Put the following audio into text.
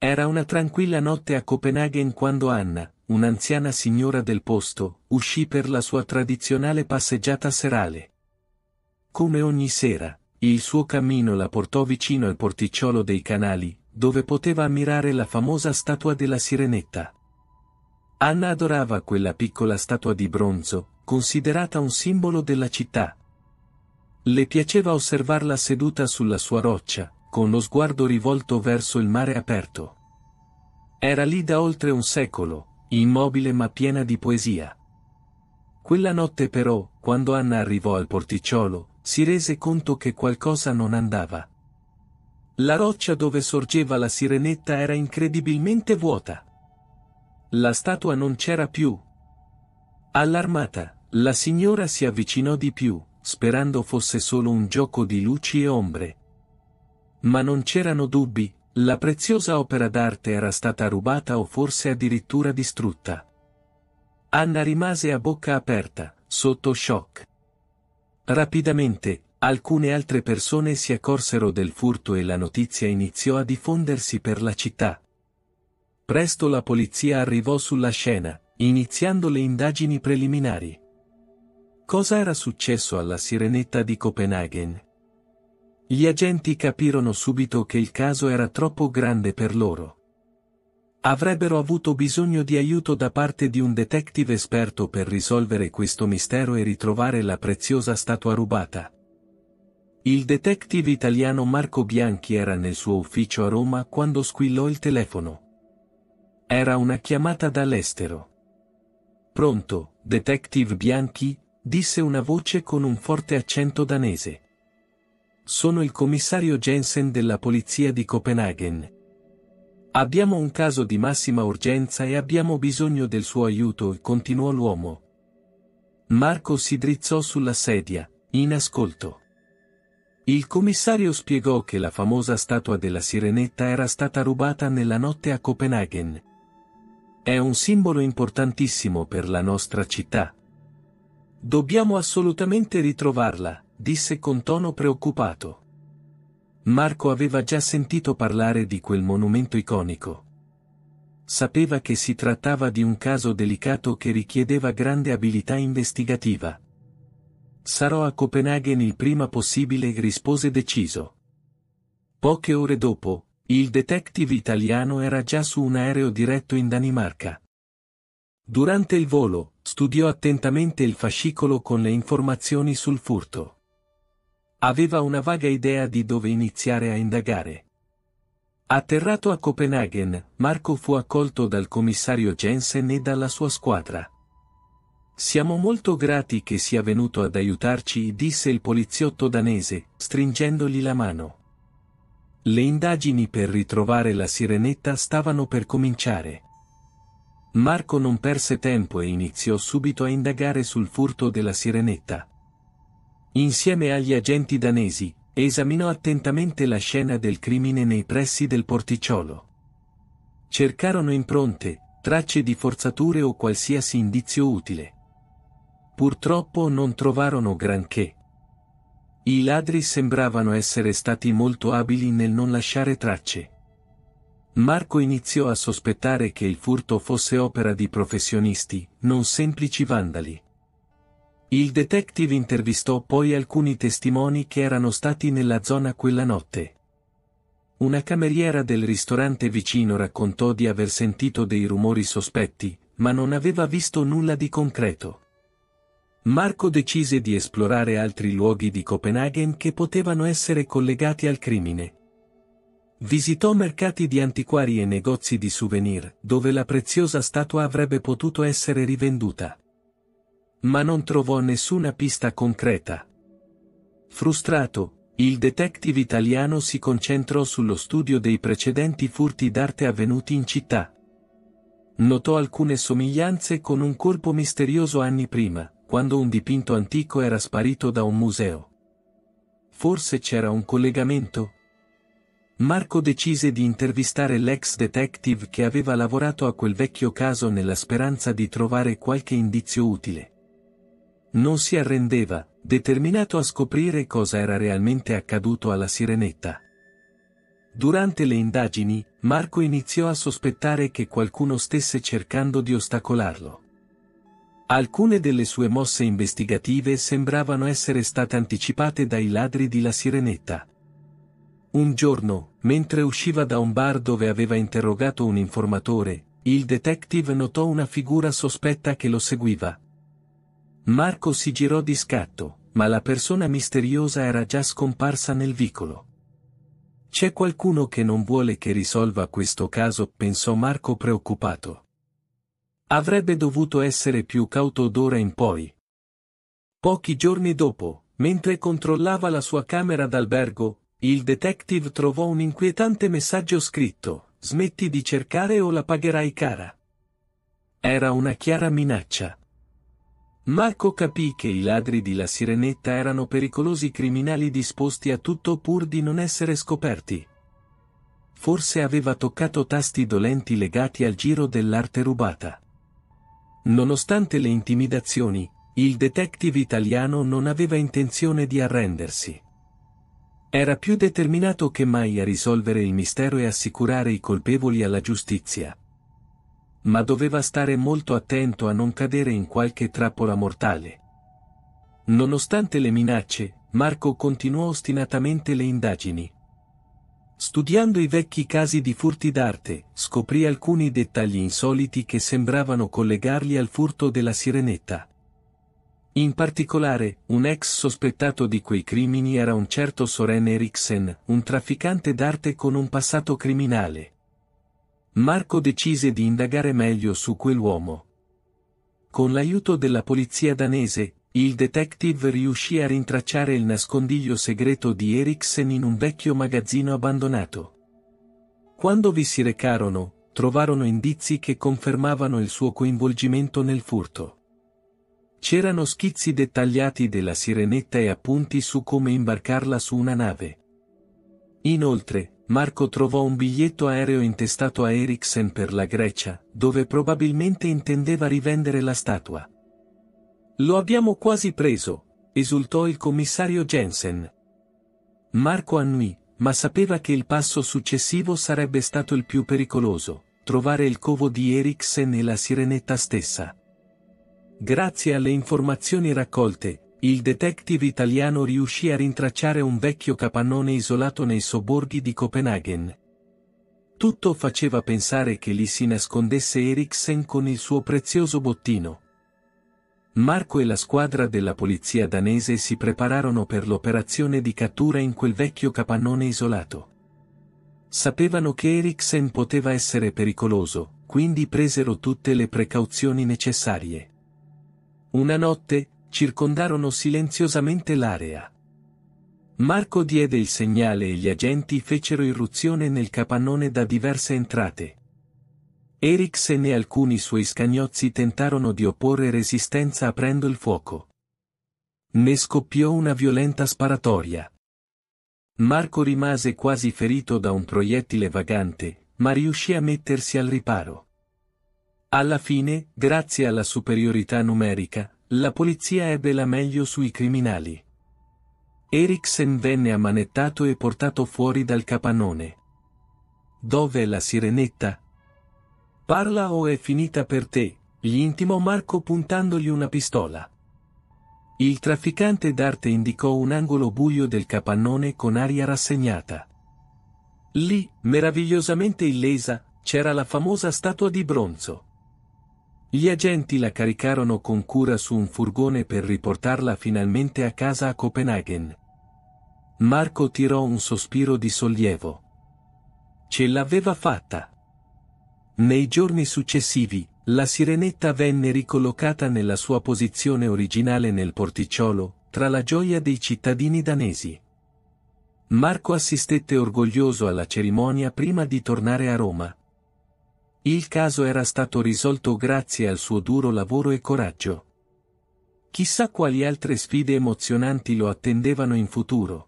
Era una tranquilla notte a Copenaghen quando Anna, un'anziana signora del posto, uscì per la sua tradizionale passeggiata serale. Come ogni sera, il suo cammino la portò vicino al porticciolo dei canali, dove poteva ammirare la famosa statua della Sirenetta. Anna adorava quella piccola statua di bronzo, considerata un simbolo della città. Le piaceva osservarla seduta sulla sua roccia, con lo sguardo rivolto verso il mare aperto. Era lì da oltre un secolo, immobile ma piena di poesia. Quella notte però, quando Anna arrivò al porticciolo, si rese conto che qualcosa non andava. La roccia dove sorgeva la sirenetta era incredibilmente vuota. La statua non c'era più. Allarmata, la signora si avvicinò di più, sperando fosse solo un gioco di luci e ombre, ma non c'erano dubbi, la preziosa opera d'arte era stata rubata o forse addirittura distrutta. Anna rimase a bocca aperta, sotto shock. Rapidamente, alcune altre persone si accorsero del furto e la notizia iniziò a diffondersi per la città. Presto la polizia arrivò sulla scena, iniziando le indagini preliminari. Cosa era successo alla sirenetta di Copenaghen? Gli agenti capirono subito che il caso era troppo grande per loro. Avrebbero avuto bisogno di aiuto da parte di un detective esperto per risolvere questo mistero e ritrovare la preziosa statua rubata. Il detective italiano Marco Bianchi era nel suo ufficio a Roma quando squillò il telefono. Era una chiamata dall'estero. Pronto, detective Bianchi? disse una voce con un forte accento danese. Sono il commissario Jensen della Polizia di Copenaghen. Abbiamo un caso di massima urgenza e abbiamo bisogno del suo aiuto, continuò l'uomo. Marco si drizzò sulla sedia, in ascolto. Il commissario spiegò che la famosa statua della sirenetta era stata rubata nella notte a Copenaghen. È un simbolo importantissimo per la nostra città. Dobbiamo assolutamente ritrovarla, disse con tono preoccupato. Marco aveva già sentito parlare di quel monumento iconico. Sapeva che si trattava di un caso delicato che richiedeva grande abilità investigativa. Sarò a Copenaghen il prima possibile, rispose deciso. Poche ore dopo, il detective italiano era già su un aereo diretto in Danimarca. Durante il volo, studiò attentamente il fascicolo con le informazioni sul furto. Aveva una vaga idea di dove iniziare a indagare. Atterrato a Copenaghen, Marco fu accolto dal commissario Jensen e dalla sua squadra. Siamo molto grati che sia venuto ad aiutarci, disse il poliziotto danese, stringendogli la mano. Le indagini per ritrovare la sirenetta stavano per cominciare. Marco non perse tempo e iniziò subito a indagare sul furto della sirenetta insieme agli agenti danesi, esaminò attentamente la scena del crimine nei pressi del porticciolo. Cercarono impronte, tracce di forzature o qualsiasi indizio utile. Purtroppo non trovarono granché. I ladri sembravano essere stati molto abili nel non lasciare tracce. Marco iniziò a sospettare che il furto fosse opera di professionisti, non semplici vandali. Il detective intervistò poi alcuni testimoni che erano stati nella zona quella notte. Una cameriera del ristorante vicino raccontò di aver sentito dei rumori sospetti, ma non aveva visto nulla di concreto. Marco decise di esplorare altri luoghi di Copenaghen che potevano essere collegati al crimine. Visitò mercati di antiquari e negozi di souvenir, dove la preziosa statua avrebbe potuto essere rivenduta ma non trovò nessuna pista concreta. Frustrato, il detective italiano si concentrò sullo studio dei precedenti furti d'arte avvenuti in città. Notò alcune somiglianze con un colpo misterioso anni prima, quando un dipinto antico era sparito da un museo. Forse c'era un collegamento? Marco decise di intervistare l'ex detective che aveva lavorato a quel vecchio caso nella speranza di trovare qualche indizio utile. Non si arrendeva, determinato a scoprire cosa era realmente accaduto alla sirenetta. Durante le indagini, Marco iniziò a sospettare che qualcuno stesse cercando di ostacolarlo. Alcune delle sue mosse investigative sembravano essere state anticipate dai ladri di La Sirenetta. Un giorno, mentre usciva da un bar dove aveva interrogato un informatore, il detective notò una figura sospetta che lo seguiva, Marco si girò di scatto, ma la persona misteriosa era già scomparsa nel vicolo. C'è qualcuno che non vuole che risolva questo caso, pensò Marco preoccupato. Avrebbe dovuto essere più cauto d'ora in poi. Pochi giorni dopo, mentre controllava la sua camera d'albergo, il detective trovò un inquietante messaggio scritto, smetti di cercare o la pagherai cara. Era una chiara minaccia. Marco capì che i ladri di La Sirenetta erano pericolosi criminali disposti a tutto pur di non essere scoperti. Forse aveva toccato tasti dolenti legati al giro dell'arte rubata. Nonostante le intimidazioni, il detective italiano non aveva intenzione di arrendersi. Era più determinato che mai a risolvere il mistero e assicurare i colpevoli alla giustizia ma doveva stare molto attento a non cadere in qualche trappola mortale. Nonostante le minacce, Marco continuò ostinatamente le indagini. Studiando i vecchi casi di furti d'arte, scoprì alcuni dettagli insoliti che sembravano collegarli al furto della sirenetta. In particolare, un ex sospettato di quei crimini era un certo Soren Eriksen, un trafficante d'arte con un passato criminale. Marco decise di indagare meglio su quell'uomo. Con l'aiuto della polizia danese, il detective riuscì a rintracciare il nascondiglio segreto di Eriksen in un vecchio magazzino abbandonato. Quando vi si recarono, trovarono indizi che confermavano il suo coinvolgimento nel furto. C'erano schizzi dettagliati della sirenetta e appunti su come imbarcarla su una nave. Inoltre, Marco trovò un biglietto aereo intestato a Eriksen per la Grecia, dove probabilmente intendeva rivendere la statua. Lo abbiamo quasi preso, esultò il commissario Jensen. Marco annui, ma sapeva che il passo successivo sarebbe stato il più pericoloso, trovare il covo di Eriksen e la sirenetta stessa. Grazie alle informazioni raccolte, il detective italiano riuscì a rintracciare un vecchio capannone isolato nei sobborghi di Copenaghen. Tutto faceva pensare che lì si nascondesse Eriksen con il suo prezioso bottino. Marco e la squadra della polizia danese si prepararono per l'operazione di cattura in quel vecchio capannone isolato. Sapevano che Eriksen poteva essere pericoloso, quindi presero tutte le precauzioni necessarie. Una notte, circondarono silenziosamente l'area. Marco diede il segnale e gli agenti fecero irruzione nel capannone da diverse entrate. Eriksen e alcuni suoi scagnozzi tentarono di opporre resistenza aprendo il fuoco. Ne scoppiò una violenta sparatoria. Marco rimase quasi ferito da un proiettile vagante, ma riuscì a mettersi al riparo. Alla fine, grazie alla superiorità numerica, la polizia ebbe la meglio sui criminali. Eriksen venne ammanettato e portato fuori dal capannone. Dov'è la sirenetta? Parla o è finita per te, gli intimò Marco puntandogli una pistola. Il trafficante d'arte indicò un angolo buio del capannone con aria rassegnata. Lì, meravigliosamente illesa, c'era la famosa statua di bronzo. Gli agenti la caricarono con cura su un furgone per riportarla finalmente a casa a Copenaghen. Marco tirò un sospiro di sollievo. Ce l'aveva fatta. Nei giorni successivi, la sirenetta venne ricollocata nella sua posizione originale nel porticciolo, tra la gioia dei cittadini danesi. Marco assistette orgoglioso alla cerimonia prima di tornare a Roma, il caso era stato risolto grazie al suo duro lavoro e coraggio. Chissà quali altre sfide emozionanti lo attendevano in futuro.